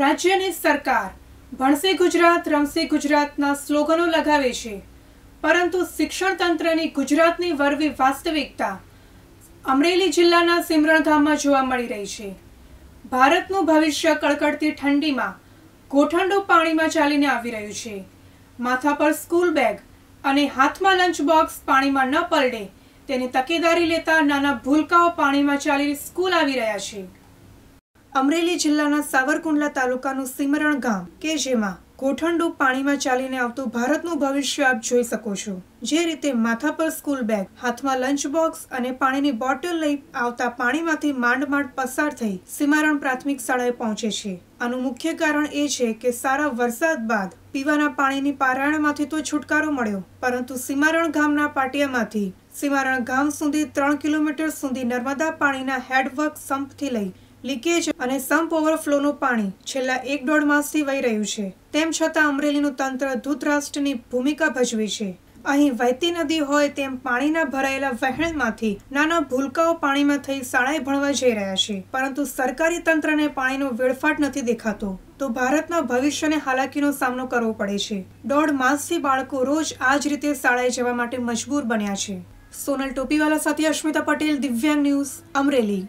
રાજ્યની સરકાર ભણશે ગુજરાત રમસે ગુજરાતના સ્લોગનો લગાવે છે પરંતુ શિક્ષણ તંત્રની ગુજરાતની વરવી વાસ્તવિકતા અમરેલી જિલ્લાના સિમરણ ગામમાં જોવા મળી રહી છે ભારતનું ભવિષ્ય કડકડતી ઠંડીમાં ગોઠંડો પાણીમાં ચાલીને આવી રહ્યું છે માથા પર સ્કૂલ બેગ અને હાથમાં લંચ બોક્સ પાણીમાં ન પલડે તેની તકેદારી લેતા નાના ભૂલકાઓ પાણીમાં ચાલી સ્કૂલ આવી રહ્યા છે અમરેલી જિલ્લાના સાવરકુંડલા તાલુકાનું સિમરણ ગામ કે જેમાં ગોઠણડું પાણીમાં ચાલીને આવતું ભારતનું ભવિષ્ય આપ જોઈ શકો છો જે રીતે માથા પર સ્કૂલ બેગ હાથમાં લંચ બોક્સ અને પાણીની બોટલ લઈ આવતા પાણીમાંથી માંડ માંડ પસાર થઈ સિમારણ પ્રાથમિક શાળાએ પહોંચે છે આનું મુખ્ય કારણ એ છે કે સારા વરસાદ બાદ પીવાના પાણીની પારાયણમાંથી તો છુટકારો મળ્યો પરંતુ સિમારણ ગામના પાટિયામાંથી સિમારણ ગામ સુધી ત્રણ કિલોમીટર સુધી નર્મદા પાણીના હેડવર્ક સંપથી લઈ લીકેજ અને સંપ ઓવરફ્લોનું પાણી છેલ્લા એક દોઢ માસથી વહી રહ્યું છે તેમ છતાં અમરેલીનું તંત્ર ધૂતરાષ્ટ્રની ભૂમિકા ભજવી છે અહીં વહેતી નદી હોય તેમ પાણીના ભરાયેલા વહેણમાંથી નાના ભૂલકાઓ પાણીમાં થઈ શાળાએ ભણવા જઈ રહ્યા છે પરંતુ સરકારી તંત્રને પાણીનો વેડફાટ નથી દેખાતો તો ભારતના ભવિષ્યને હાલાકીનો સામનો કરવો પડે છે દોઢ માસથી બાળકો રોજ આ જ રીતે શાળાએ જવા માટે મજબૂર બન્યા છે સોનલ ટોપીવાલા સાથે અશ્મિતા પટેલ દિવ્યાંગ ન્યૂઝ અમરેલી